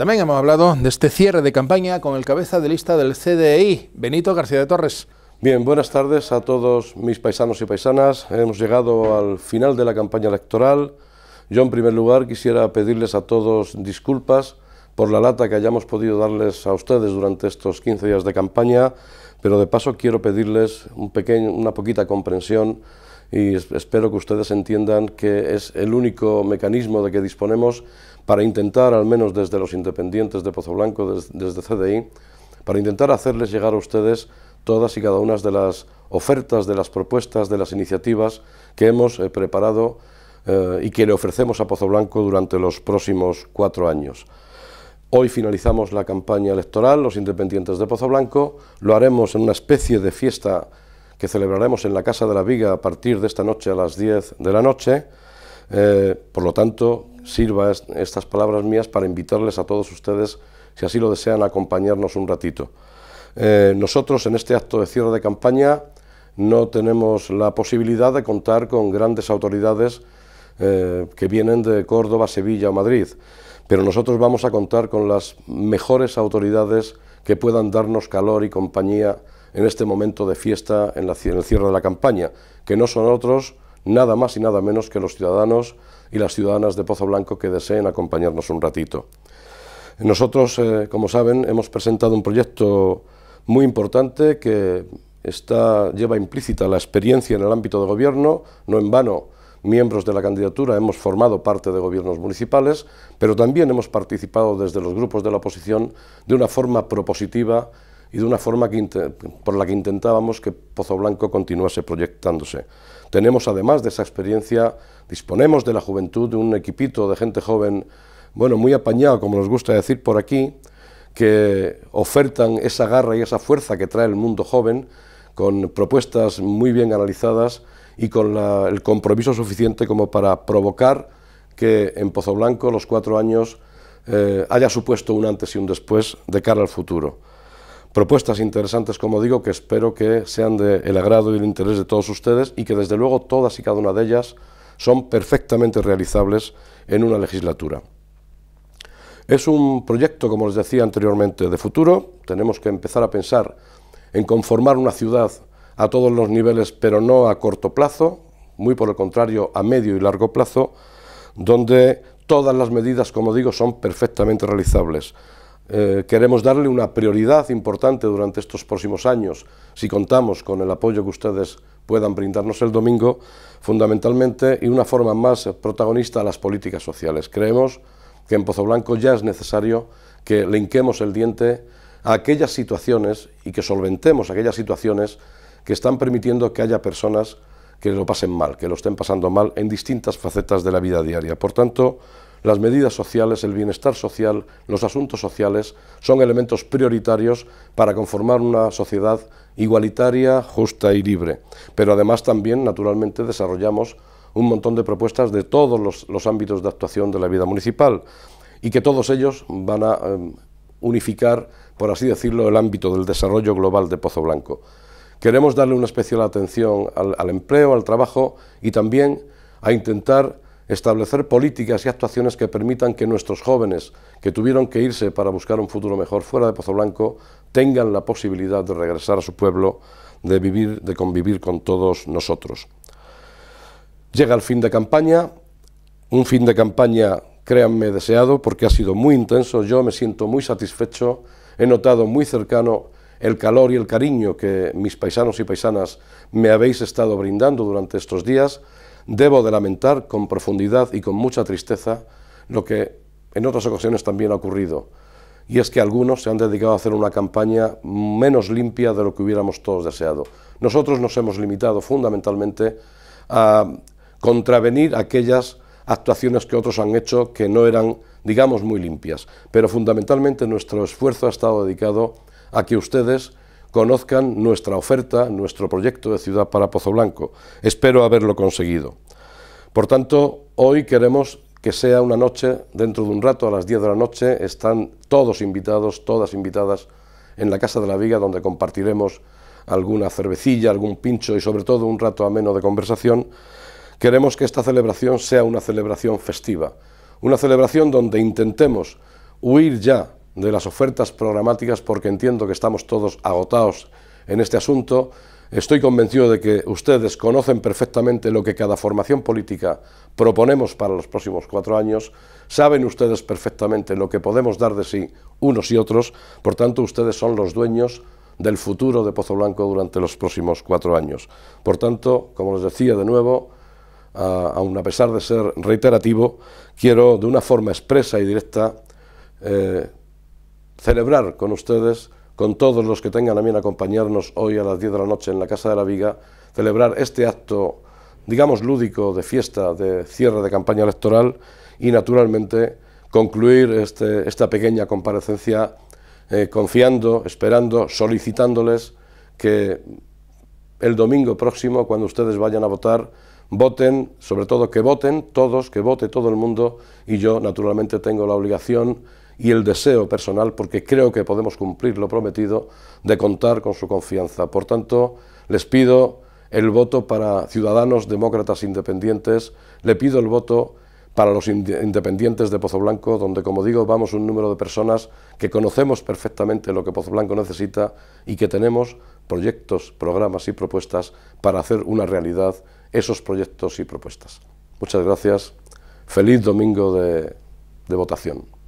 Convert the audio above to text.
También hemos hablado de este cierre de campaña con el cabeza de lista del CDI, Benito García de Torres. Bien, buenas tardes a todos mis paisanos y paisanas. Hemos llegado al final de la campaña electoral. Yo, en primer lugar, quisiera pedirles a todos disculpas por la lata que hayamos podido darles a ustedes durante estos 15 días de campaña, pero de paso quiero pedirles una poquita comprensión y espero que ustedes entiendan que es el único mecanismo de que disponemos para intentar, al menos desde los independientes de Pozo Blanco, desde CDI, para intentar hacerles llegar a ustedes todas y cada una de las ofertas, de las propuestas, de las iniciativas que hemos eh, preparado eh, y que le ofrecemos a Pozo Blanco durante los próximos cuatro años. Hoy finalizamos la campaña electoral, los independientes de Pozo Blanco, lo haremos en una especie de fiesta que celebraremos en la Casa de la Viga a partir de esta noche a las 10 de la noche. Eh, por lo tanto, sirva estas palabras mías para invitarles a todos ustedes, si así lo desean, a acompañarnos un ratito. Eh, nosotros en este acto de cierre de campaña no tenemos la posibilidad de contar con grandes autoridades eh, que vienen de Córdoba, Sevilla o Madrid, pero nosotros vamos a contar con las mejores autoridades que puedan darnos calor y compañía en este momento de fiesta en, el cierre de la campaña, que no son otros nada más y nada menos que los ciudadanos y las ciudadanas de Pozo Blanco que deseen acompañarnos un ratito. Nosotros, eh, como saben, hemos presentado un proyecto muy importante que está, lleva implícita la experiencia en el ámbito de gobierno, no en vano miembros de la candidatura hemos formado parte de gobiernos municipales, pero también hemos participado desde los grupos de la oposición de una forma propositiva y de una forma por la que intentábamos que Pozo Blanco continuase proyectándose. Tenemos además de esa experiencia, disponemos de la juventud, de un equipito de gente joven, bueno, muy apañado, como nos gusta decir por aquí, que ofertan esa garra y esa fuerza que trae el mundo joven, con propuestas muy bien analizadas y con el compromiso suficiente como para provocar que en Pozo Blanco los cuatro años eh, haya supuesto un antes y un después de cara al futuro propuestas interesantes, como digo, que espero que sean del el agrado y el interés de todos ustedes y que desde luego todas y cada una de ellas son perfectamente realizables en una legislatura. Es un proyecto, como les decía anteriormente, de futuro. Tenemos que empezar a pensar en conformar una ciudad a todos los niveles, pero no a corto plazo, muy por el contrario, a medio y largo plazo, donde todas las medidas, como digo, son perfectamente realizables. Eh, queremos darle una prioridad importante durante estos próximos años, si contamos con el apoyo que ustedes puedan brindarnos el domingo, fundamentalmente y una forma más protagonista a las políticas sociales. Creemos que en Pozo Blanco ya es necesario que le el diente a aquellas situaciones y que solventemos aquellas situaciones que están permitiendo que haya personas que lo pasen mal, que lo estén pasando mal en distintas facetas de la vida diaria. Por tanto, las medidas sociales, el bienestar social, los asuntos sociales son elementos prioritarios para conformar una sociedad igualitaria, justa y libre. Pero además también, naturalmente, desarrollamos un montón de propuestas de todos los, ámbitos de actuación de la vida municipal y que todos ellos van a em, unificar, por así decirlo, el ámbito del desarrollo global de Pozo Blanco. Queremos darle una especial atención al, al empleo, al trabajo y también a intentar establecer políticas y actuaciones que permitan que nuestros jóvenes que tuvieron que irse para buscar un futuro mejor fuera de Pozo Blanco tengan la posibilidad de regresar a su pueblo, de vivir, de convivir con todos nosotros. Llega el fin de campaña, un fin de campaña, créanme, deseado, porque ha sido muy intenso, yo me siento muy satisfecho, he notado muy cercano el calor y el cariño que mis paisanos y paisanas me habéis estado brindando durante estos días, debo de lamentar con profundidad y con mucha tristeza lo que en otras ocasiones también ha ocurrido, y es que algunos se han dedicado a hacer una campaña menos limpia de lo que hubiéramos todos deseado. Nosotros nos hemos limitado fundamentalmente a contravenir aquellas actuaciones que otros han hecho que no eran, digamos, muy limpias. Pero fundamentalmente nuestro esfuerzo ha estado dedicado a que ustedes conozcan nuestra oferta, nuestro proyecto de ciudad para Pozo Blanco. Espero haberlo conseguido. Por tanto, hoy queremos que sea una noche, dentro de un rato, a las 10 de la noche, están todos invitados, todas invitadas, en la Casa de la Viga, donde compartiremos alguna cervecilla, algún pincho y sobre todo un rato ameno de conversación. Queremos que esta celebración sea una celebración festiva, una celebración donde intentemos huir ya de las ofertas programáticas porque entiendo que estamos todos agotados en este asunto. Estoy convencido de que ustedes conocen perfectamente lo que cada formación política proponemos para los próximos cuatro años, saben ustedes perfectamente lo que podemos dar de sí unos y otros, por tanto ustedes son los dueños del futuro de Pozo Blanco durante los próximos cuatro años. Por tanto, como les decía de nuevo, aun a pesar de ser reiterativo, quiero de una forma expresa y directa eh, celebrar con ustedes, con todos los que tengan a bien acompañarnos hoy a las 10 de la noche en la Casa de la Viga, celebrar este acto, digamos, lúdico de fiesta, de cierre de campaña electoral y, naturalmente, concluir este, esta pequeña comparecencia eh, confiando, esperando, solicitándoles que el domingo próximo, cuando ustedes vayan a votar, voten, sobre todo que voten todos, que vote todo el mundo y yo naturalmente tengo la obligación y el deseo personal, porque creo que podemos cumplir lo prometido, de contar con su confianza. Por tanto, les pido el voto para ciudadanos demócratas independientes, le pido el voto para los independientes de Pozo Blanco, donde, como digo, vamos un número de personas que conocemos perfectamente lo que Pozo Blanco necesita y que tenemos proyectos, programas y propuestas para hacer una realidad esos proyectos y propuestas. Muchas gracias. Feliz domingo de, de votación.